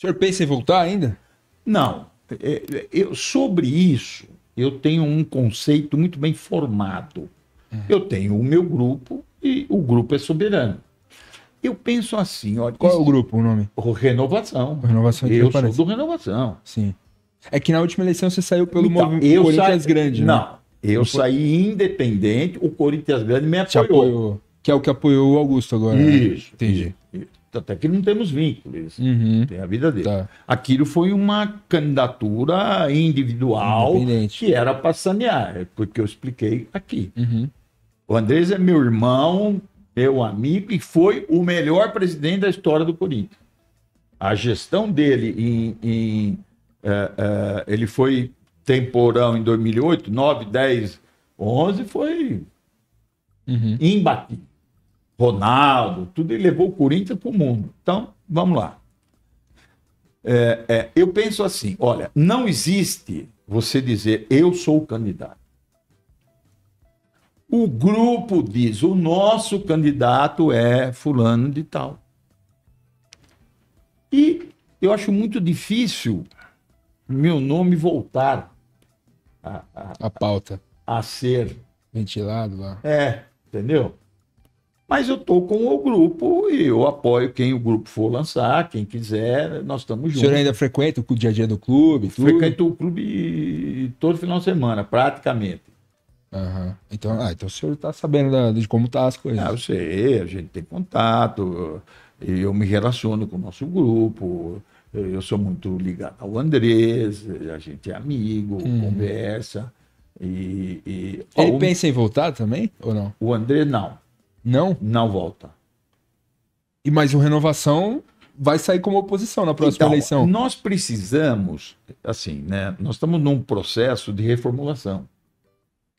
O senhor pensa em voltar ainda? Não. É, é, eu, sobre isso, eu tenho um conceito muito bem formado. É. Eu tenho o meu grupo e o grupo é soberano. Eu penso assim, olha. Qual isso... é o grupo, o nome? Renovação. Renovação de Eu sou do Renovação. Sim. É que na última eleição você saiu pelo então, movimento Corinthians sa... Grande, né? Não. Né? Eu saí independente, o Corinthians Grande me apoiou. apoiou. Que é o que apoiou o Augusto agora. Né? Isso. Né? Entendi. Isso até que não temos vínculos, uhum. tem a vida dele. Tá. Aquilo foi uma candidatura individual que era para sanear, é porque eu expliquei aqui. Uhum. O Andrés é meu irmão, meu amigo e foi o melhor presidente da história do Corinthians. A gestão dele em, em é, é, ele foi temporão em 2008, 9, 10, 11 foi uhum. imbatível. Ronaldo, tudo, ele levou o Corinthians para o mundo. Então, vamos lá. É, é, eu penso assim: olha, não existe você dizer eu sou o candidato. O grupo diz o nosso candidato é fulano de tal. E eu acho muito difícil meu nome voltar a, a, a pauta a ser ventilado lá. É, entendeu? Mas eu estou com o grupo e eu apoio quem o grupo for lançar, quem quiser, nós estamos juntos. O senhor ainda frequenta o dia a dia do clube? Tudo? Frequento o clube todo final de semana, praticamente. Uhum. Então, ah, então o senhor está sabendo de como tá as coisas. Ah, eu sei, a gente tem contato, eu me relaciono com o nosso grupo, eu sou muito ligado ao Andrés, a gente é amigo, uhum. conversa. E, e... Ele pensa em voltar também ou não? O André não. Não? Não volta. E mais uma renovação vai sair como oposição na próxima então, eleição. Nós precisamos, assim, né? Nós estamos num processo de reformulação.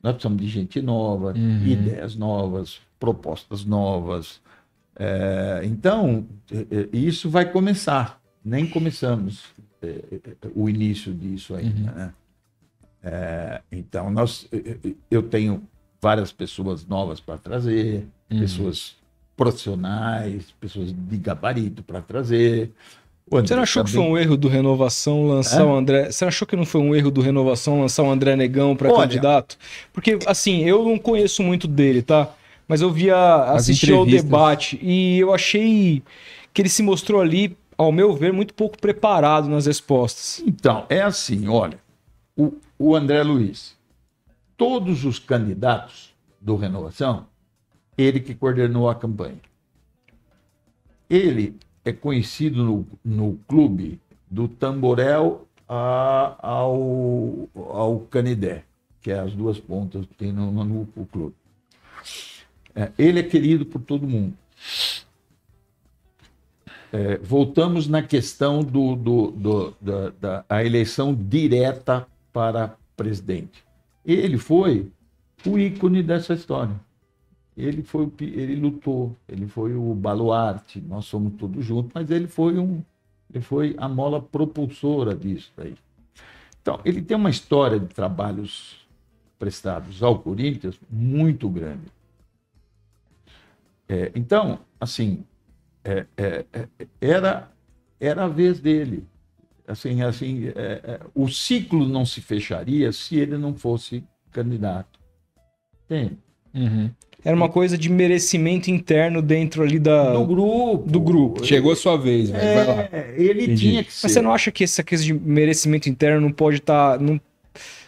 Nós precisamos de gente nova, uhum. ideias novas, propostas novas. É, então, é, é, isso vai começar. Nem começamos é, é, o início disso ainda. Uhum. Né? É, então, nós, eu tenho várias pessoas novas para trazer, uhum. pessoas profissionais, pessoas de gabarito para trazer. Você não achou também... que foi um erro do Renovação lançar é? o André? Você achou que não foi um erro do Renovação lançar o André Negão para candidato? Porque, assim, eu não conheço muito dele, tá? Mas eu via assistir ao debate e eu achei que ele se mostrou ali, ao meu ver, muito pouco preparado nas respostas. Então, é assim, olha, o, o André Luiz, todos os candidatos do Renovação, ele que coordenou a campanha. Ele é conhecido no, no clube do Tamborel a, ao, ao Canidé, que é as duas pontas que tem no, no, no clube. É, ele é querido por todo mundo. É, voltamos na questão do, do, do, da, da a eleição direta para presidente. Ele foi o ícone dessa história. Ele foi ele lutou, ele foi o baluarte, nós somos todos juntos, mas ele foi um ele foi a mola propulsora disso aí. Então, ele tem uma história de trabalhos prestados ao Corinthians muito grande. É, então, assim, é, é, é era, era a vez dele assim, assim, é, é, o ciclo não se fecharia se ele não fosse candidato. tem Uhum. Era uma coisa de merecimento interno dentro ali da... do grupo. Do grupo. Chegou a sua vez, É, vai lá. É, ele Entendi. tinha que ser. Mas você não acha que essa questão de merecimento interno não pode estar. Tá, não,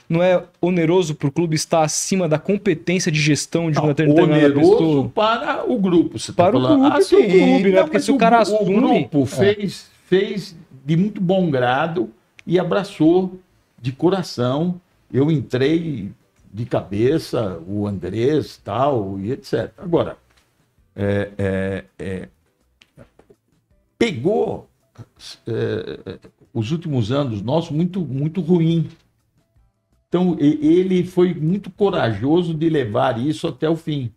não é oneroso para o clube estar acima da competência de gestão de não, uma determinada oneroso pessoa? para o grupo. Você tá para tá o, falando, grupo, ah, sim, o clube, né? Porque se o cara o, assume... O grupo é. fez, fez de muito bom grado e abraçou de coração. Eu entrei de cabeça, o Andrés, tal, e etc. Agora, é, é, é, pegou é, os últimos anos nossos muito, muito ruim. Então, ele foi muito corajoso de levar isso até o fim.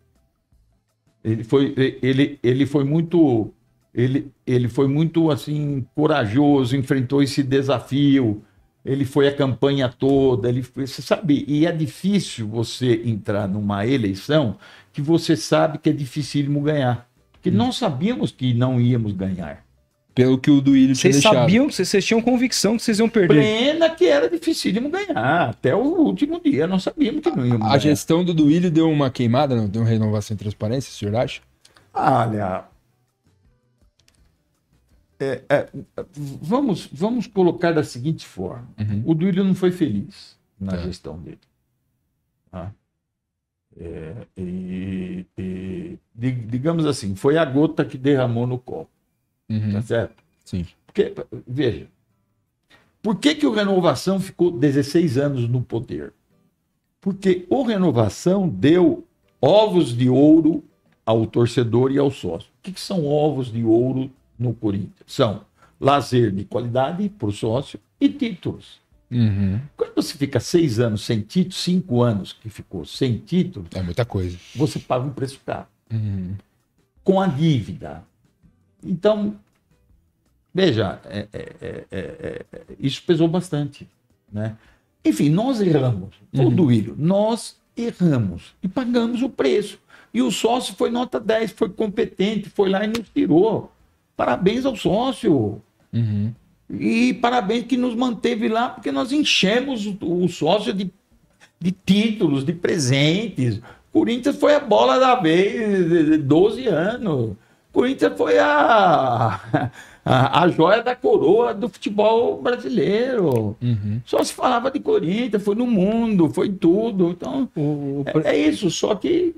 Ele foi, ele, ele foi muito ele, ele foi muito assim corajoso, enfrentou esse desafio, ele foi a campanha toda, ele foi, você sabe, e é difícil você entrar numa eleição que você sabe que é dificílimo ganhar. Porque hum. sabíamos que não íamos ganhar. Pelo que o Duílio tinha Vocês sabiam, vocês tinham convicção que vocês iam perder. Plena que era dificílimo ganhar. Até o último dia nós sabíamos que não íamos a, ganhar. A gestão do Duílio deu uma queimada, não? Deu uma renovação e transparência, o senhor acha? Olha, é, é, vamos, vamos colocar da seguinte forma: uhum. o Duílio não foi feliz na é. gestão dele. Tá? É, e, e, digamos assim, foi a gota que derramou no copo. Uhum. Tá certo? Sim. Porque, veja, por que, que o Renovação ficou 16 anos no poder? Porque o Renovação deu ovos de ouro ao torcedor e ao sócio. O que, que são ovos de ouro no Corinthians são lazer de qualidade para o sócio e títulos. Uhum. Quando você fica seis anos sem título, cinco anos que ficou sem título, é muita coisa. Você paga um preço caro uhum. com a dívida. Então, veja, é, é, é, isso pesou bastante, né? Enfim, nós erramos, uhum. o Duílio, nós erramos e pagamos o preço. E o sócio foi nota 10, foi competente, foi lá e nos tirou. Parabéns ao sócio. Uhum. E parabéns que nos manteve lá, porque nós enchemos o, o sócio de, de títulos, de presentes. Corinthians foi a bola da vez, 12 anos. Corinthians foi a, a, a, joia da coroa do futebol brasileiro. Uhum. Só se falava de Corinthians, foi no mundo, foi tudo. Então, o, o... É, é, isso, só que.